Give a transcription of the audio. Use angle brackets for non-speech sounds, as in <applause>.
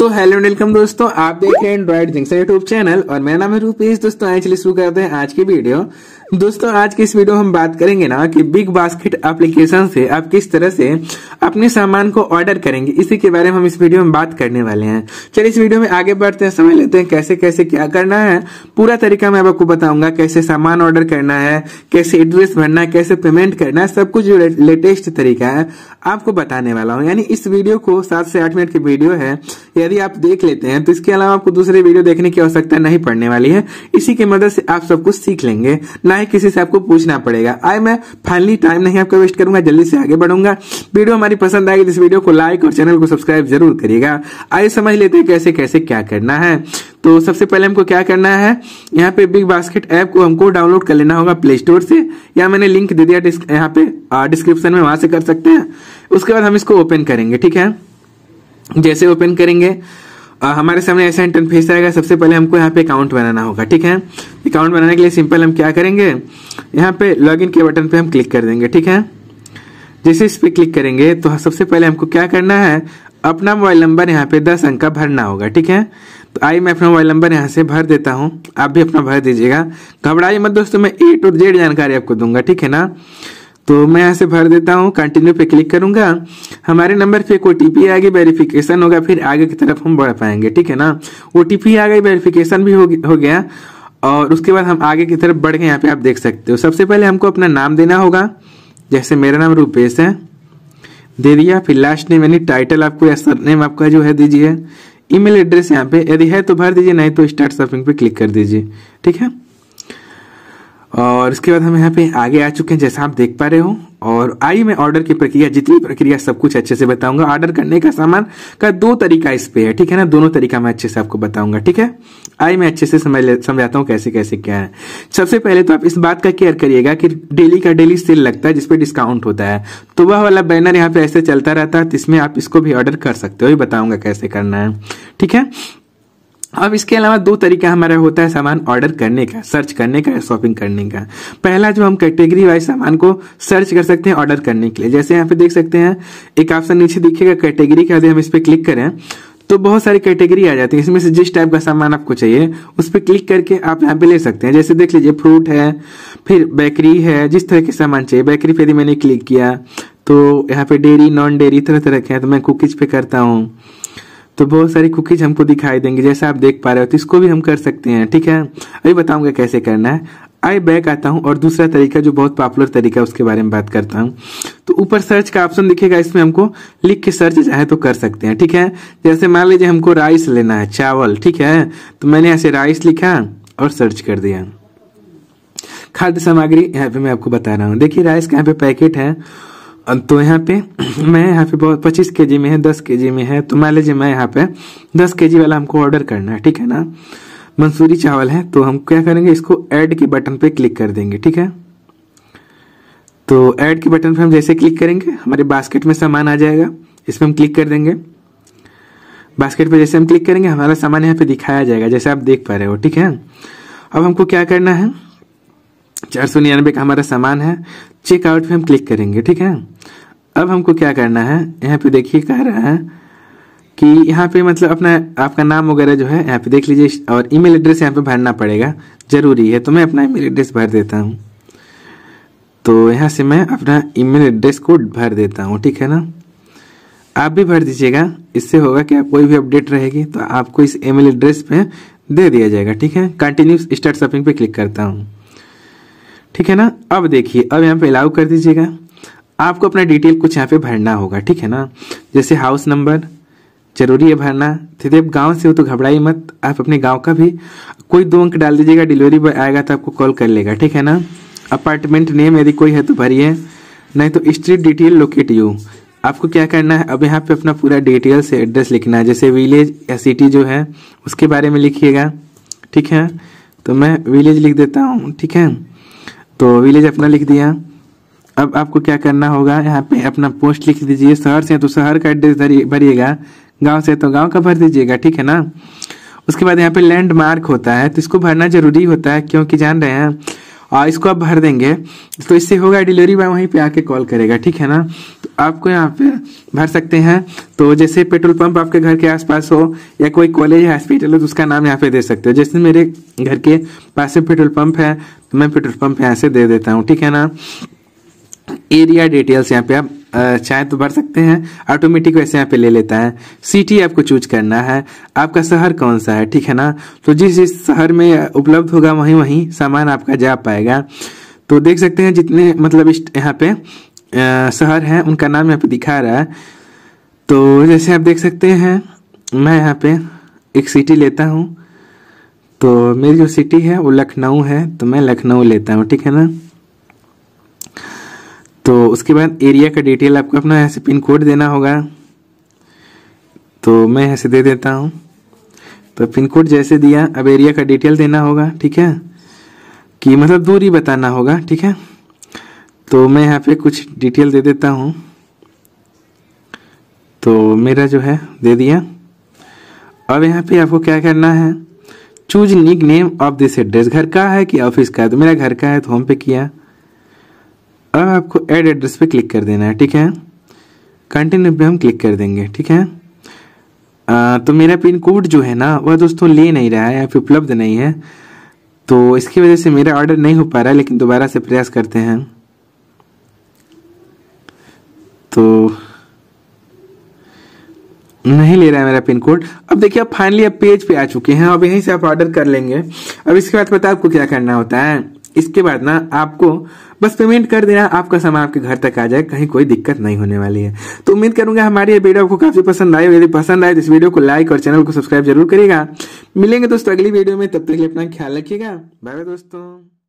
तो hello welcome दोस्तों आप देख रहे हैं एंड्रॉइड जिंग्स यूट्यूब चैनल और मेरा नाम है रूपेश दोस्तों चलिए शुरू करते हैं आज की वीडियो दोस्तों आज की इस वीडियो में हम बात करेंगे ना कि बिग बास्केट एप्लीकेशन से आप किस तरह से अपने सामान को ऑर्डर करेंगे इसी के बारे में हम इस वीडियो में बात करने वाले हैं चलिए इस वीडियो में आगे बढ़ते हैं समझ लेते हैं कैसे कैसे क्या करना है पूरा तरीका मैं आपको बताऊंगा कैसे सामान ऑर्डर करना है कैसे एड्रेस भरना है कैसे पेमेंट करना है सब कुछ जो लेटेस्ट तरीका है आपको बताने वाला हूँ यानी इस वीडियो को सात से आठ मिनट की वीडियो है यदि आप देख लेते हैं तो इसके अलावा आपको दूसरे वीडियो देखने की आवश्यकता नहीं पड़ने वाली है इसी की मदद से आप सब कुछ सीख लेंगे ना है किसी से आपको पूछना पड़ेगा आए मैं फाइनली टाइम नहीं आपका वेस्ट करूंगा जल्दी से आगे बढ़ूंगा वीडियो हमारी पसंद आएगी तो इस वीडियो को लाइक और चैनल को सब्सक्राइब जरूर करिएगा आइए समझ लेते हैं कैसे कैसे क्या करना है तो सबसे पहले हमको क्या करना है यहाँ पे बिग बास्केट ऐप को हमको डाउनलोड कर लेना होगा प्ले स्टोर से या मैंने लिंक दे दिया यहाँ पे डिस्क्रिप्शन में वहां से कर सकते हैं उसके बाद हम इसको ओपन करेंगे ठीक है जैसे ओपन करेंगे आ, हमारे सामने ऐसा इंटरफेस आएगा सबसे पहले हमको यहाँ पे अकाउंट बनाना होगा ठीक है अकाउंट बनाने के लिए सिंपल हम क्या करेंगे यहाँ पे लॉगिन के बटन पे हम क्लिक कर देंगे ठीक है जैसे इस पे क्लिक करेंगे तो हाँ, सबसे पहले हमको क्या करना है अपना मोबाइल नंबर यहाँ पे दस अंक का भरना होगा ठीक है तो आई मैं अपना मोबाइल नंबर यहाँ से भर देता हूँ आप भी अपना भर दीजिएगा घबराइए मत दोस्तों मैं ए टू जेड जानकारी आपको दूंगा ठीक है ना तो मैं यहाँ से भर देता हूँ कंटिन्यू पे क्लिक करूंगा हमारे नंबर पे एक ओ आएगी वेरिफिकेशन होगा फिर आगे की तरफ हम बढ़ पाएंगे ठीक है ना ओ आ गई वेरिफिकेशन भी हो गया और उसके बाद हम आगे की तरफ बढ़ के यहाँ पे आप देख सकते हो सबसे पहले हमको अपना नाम देना होगा जैसे मेरा नाम रूपेश है दे दिया फिर लास्ट नेम यानी टाइटल आपको या सर नेम आपका जो है दीजिए ईमेल एड्रेस यहाँ पे यदि है तो भर दीजिए नहीं तो स्टार्ट सर्फिंग पे क्लिक कर दीजिए ठीक है और इसके बाद हम यहाँ पे आगे आ चुके हैं जैसा आप देख पा रहे हो और आई मैं ऑर्डर की प्रक्रिया जितनी प्रक्रिया सब कुछ अच्छे से बताऊंगा ऑर्डर करने का सामान का दो तरीका इस पे है ठीक है ना दोनों तरीका मैं अच्छे से आपको बताऊंगा ठीक है आई मैं अच्छे से समझ समझाता हूँ कैसे कैसे क्या है सबसे पहले तो आप इस बात का केयर करिएगा कि डेली का डेली सेल लगता है जिसपे डिस्काउंट होता है तो वह वाला बैनर यहाँ पे ऐसे चलता रहता है इसमें आप इसको भी ऑर्डर कर सकते हो बताऊंगा कैसे करना है ठीक है अब इसके अलावा दो तरीका हमारा होता है सामान ऑर्डर करने का सर्च करने का शॉपिंग करने का पहला जो हम कैटेगरी वाइज सामान को सर्च कर सकते हैं ऑर्डर करने के लिए जैसे यहाँ पे देख सकते हैं एक ऑप्शन नीचे दिखेगा कैटेगरी का यदि हम इस पर क्लिक करें तो बहुत सारी कैटेगरी आ जाती है इसमें से जिस टाइप का सामान आपको चाहिए उस पर क्लिक करके आप यहाँ पे ले सकते हैं जैसे देख लीजिए फ्रूट है फिर बेकरी है जिस तरह के सामान चाहिए बेकरी पे यदि मैंने क्लिक किया तो यहाँ पे डेयरी नॉन डेयरी तरह तरह के हैं तो मैं कुकीज पे करता हूँ तो बहुत सारी कुकीज हमको दिखाई देंगे जैसा आप देख पा रहे हो तो इसको भी हम कर सकते हैं ठीक है अभी बताऊंगा कैसे करना है आई बैक आता हूँ और दूसरा तरीका जो बहुत पॉपुलर तरीका है उसके बारे में बात करता हूँ तो ऊपर सर्च का ऑप्शन दिखेगा इसमें हमको लिख के सर्च चाहे तो कर सकते हैं ठीक है जैसे मान लीजिए हमको राइस लेना है चावल ठीक है तो मैंने ऐसे से राइस लिखा और सर्च कर दिया खाद्य सामग्री यहाँ पे मैं आपको बता रहा हूँ देखिए राइस का यहाँ पे पैकेट है तो यहाँ पे <clears throat> मैं यहाँ पे बहुत पच्चीस के जी में है दस के जी में है तो मान लीजिए मैं यहाँ पे दस के जी वाला हमको ऑर्डर करना है ठीक है ना मंसूरी चावल है तो हम क्या करेंगे इसको ऐड के बटन पे क्लिक कर देंगे ठीक है तो ऐड के बटन पे हम जैसे क्लिक करेंगे हमारे बास्केट में सामान आ जाएगा इसमें हम क्लिक कर देंगे बास्केट पे जैसे हम क्लिक करेंगे हमारा सामान यहाँ पे दिखाया जाएगा जैसे आप देख पा रहे हो ठीक है अब हमको क्या करना है चार सौ निन्यानबे का हमारा सामान है चेकआउट पे हम क्लिक करेंगे ठीक है अब हमको क्या करना है यहाँ पे देखिए कह रहा है कि यहाँ पे मतलब अपना आपका नाम वगैरह जो है यहाँ पे देख लीजिए और ईमेल एड्रेस यहाँ पे भरना पड़ेगा जरूरी है तो मैं अपना ईमेल एड्रेस भर देता हूँ तो यहाँ से मैं अपना ईमेल एड्रेस कोड भर देता हूँ ठीक है ना आप भी भर दीजिएगा इससे होगा कि आप कोई भी अपडेट रहेगी तो आपको इस ईमेल एड्रेस पे दे दिया जाएगा ठीक है कंटिन्यू स्टार्ट शॉपिंग पे क्लिक करता हूँ ठीक है ना अब देखिए अब यहाँ पे अलाउ कर दीजिएगा आपको अपना डिटेल कुछ यहाँ पे भरना होगा ठीक है ना जैसे हाउस नंबर जरूरी है भरना यदि आप गाँव से हो तो घबराइए मत आप अपने गाँव का भी कोई दो अंक डाल दीजिएगा डिलीवरी बॉय आएगा तो आपको कॉल कर लेगा ठीक है ना अपार्टमेंट नेम यदि कोई है तो भरिए नहीं तो स्ट्रीट डिटेल लोकेट यू आपको क्या करना है अब यहाँ पे अपना पूरा डिटेल से एड्रेस लिखना है जैसे विलेज या सिटी जो है उसके बारे में लिखिएगा ठीक है तो मैं विलेज लिख देता हूँ ठीक है तो विलेज अपना लिख दिया अब आपको क्या करना होगा यहाँ पे अपना पोस्ट लिख दीजिए शहर से तो शहर का एड्रेस भरिएगा गांव से तो गांव का भर दीजिएगा ठीक है ना उसके बाद यहाँ पे लैंडमार्क होता है तो इसको भरना जरूरी होता है क्योंकि जान रहे हैं और इसको आप भर देंगे तो इससे होगा डिलीवरी बॉय वहीं पे आके कॉल करेगा ठीक है ना आपको यहाँ पे भर सकते हैं तो जैसे पेट्रोल पंप आपके घर के आसपास हो या कोई कॉलेज या हॉस्पिटल हो तो उसका नाम यहाँ पे दे सकते हो जैसे मेरे घर के पास में पेट्रोल पंप है तो मैं पेट्रोल पंप यहाँ से दे देता हूँ ठीक है ना एरिया डिटेल्स यहाँ पे आप चाहे तो भर सकते हैं ऑटोमेटिक वैसे यहाँ पे ले लेता है सिटी आपको चूज करना है आपका शहर कौन सा है ठीक है ना तो जिस जिस शहर में उपलब्ध होगा वहीं वहीं सामान आपका जा पाएगा तो देख सकते हैं जितने मतलब यहाँ पे शहर है उनका नाम यहाँ पे दिखा रहा है तो जैसे आप देख सकते हैं मैं यहाँ पे एक सिटी लेता हूँ तो मेरी जो सिटी है वो लखनऊ है तो मैं लखनऊ लेता हूँ ठीक है ना तो उसके बाद एरिया का डिटेल आपको अपना यहाँ से पिन कोड देना होगा तो मैं यहाँ से दे देता हूँ तो पिन कोड जैसे दिया अब एरिया का डिटेल देना होगा ठीक है कि मतलब दूरी बताना होगा ठीक है तो मैं यहाँ पे कुछ डिटेल दे देता हूँ तो मेरा जो है दे दिया अब यहाँ पे आपको क्या करना है choose nickname of this address घर का है कि ऑफिस का है तो मेरा घर का है तो होम पे किया अब आपको एड एड्रेस पे क्लिक कर देना है ठीक है कंटिन्यू पे हम क्लिक कर देंगे ठीक है आ, तो मेरा पिन कोड जो है ना वह दोस्तों ले नहीं रहा है या फिर उपलब्ध नहीं है तो इसकी वजह से मेरा ऑर्डर नहीं हो पा रहा है लेकिन दोबारा से प्रयास करते हैं तो नहीं ले रहा है मेरा पिन कोड अब देखिए आप फाइनली अब पेज पे आ चुके हैं अब यहीं से आप ऑर्डर कर लेंगे अब इसके बाद पता आपको क्या करना होता है इसके बाद ना आपको बस पेमेंट कर देना आपका सामान आपके घर तक आ जाए कहीं कोई दिक्कत नहीं होने वाली है तो उम्मीद करूंगा हमारी ये वीडियो आपको काफी पसंद आई यदि पसंद आए तो इस वीडियो को लाइक और चैनल को सब्सक्राइब जरूर करेगा मिलेंगे दोस्तों अगली वीडियो में तब तक अपना ख्याल रखिएगा बाय बाय दोस्तों